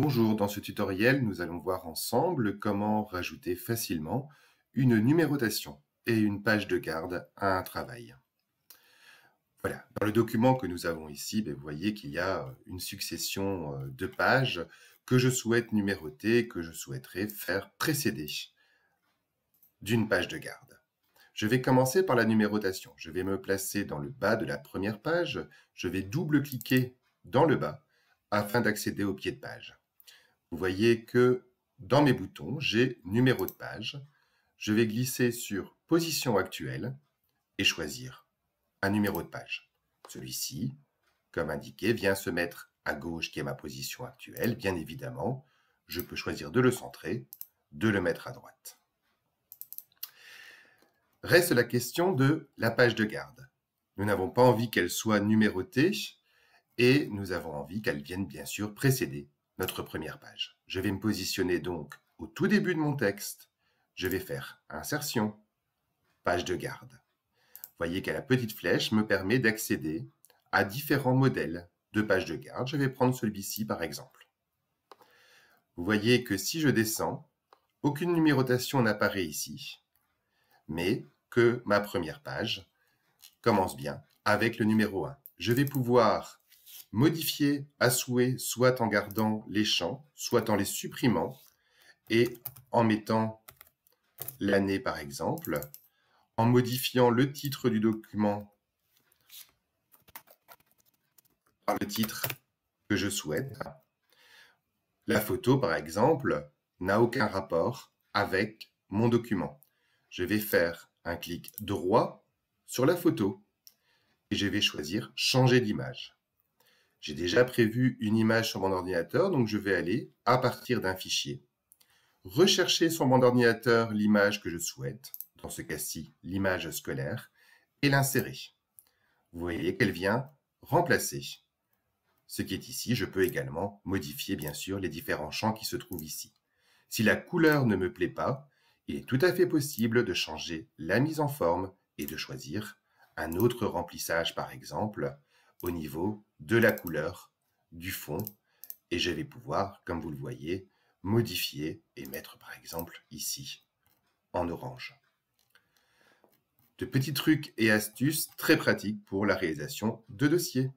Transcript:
Bonjour, dans ce tutoriel, nous allons voir ensemble comment rajouter facilement une numérotation et une page de garde à un travail. Voilà, dans le document que nous avons ici, ben, vous voyez qu'il y a euh, une succession euh, de pages que je souhaite numéroter, que je souhaiterais faire précéder d'une page de garde. Je vais commencer par la numérotation. Je vais me placer dans le bas de la première page. Je vais double-cliquer dans le bas afin d'accéder au pied de page. Vous voyez que dans mes boutons, j'ai numéro de page. Je vais glisser sur position actuelle et choisir un numéro de page. Celui-ci, comme indiqué, vient se mettre à gauche qui est ma position actuelle. Bien évidemment, je peux choisir de le centrer, de le mettre à droite. Reste la question de la page de garde. Nous n'avons pas envie qu'elle soit numérotée et nous avons envie qu'elle vienne bien sûr précéder notre première page. Je vais me positionner donc au tout début de mon texte. Je vais faire insertion, page de garde. Voyez qu'à la petite flèche me permet d'accéder à différents modèles de pages de garde. Je vais prendre celui-ci par exemple. Vous voyez que si je descends, aucune numérotation n'apparaît ici, mais que ma première page commence bien avec le numéro 1. Je vais pouvoir modifier à souhait, soit en gardant les champs, soit en les supprimant, et en mettant l'année par exemple, en modifiant le titre du document par le titre que je souhaite. La photo, par exemple, n'a aucun rapport avec mon document. Je vais faire un clic droit sur la photo et je vais choisir changer d'image. J'ai déjà prévu une image sur mon ordinateur, donc je vais aller, à partir d'un fichier, rechercher sur mon ordinateur l'image que je souhaite, dans ce cas-ci l'image scolaire, et l'insérer. Vous voyez qu'elle vient remplacer. Ce qui est ici, je peux également modifier bien sûr les différents champs qui se trouvent ici. Si la couleur ne me plaît pas, il est tout à fait possible de changer la mise en forme et de choisir un autre remplissage par exemple, au niveau de la couleur, du fond, et je vais pouvoir, comme vous le voyez, modifier et mettre par exemple ici en orange. De petits trucs et astuces très pratiques pour la réalisation de dossiers.